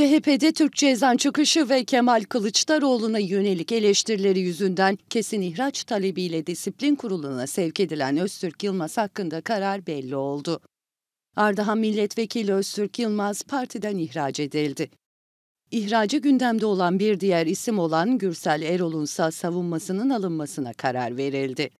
CHP'de Türkçe ezan çıkışı ve Kemal Kılıçdaroğlu'na yönelik eleştirileri yüzünden kesin ihraç talebiyle disiplin kuruluna sevk edilen Öztürk Yılmaz hakkında karar belli oldu. Ardahan Milletvekili Öztürk Yılmaz partiden ihraç edildi. İhracı gündemde olan bir diğer isim olan Gürsel Erol'unsa savunmasının alınmasına karar verildi.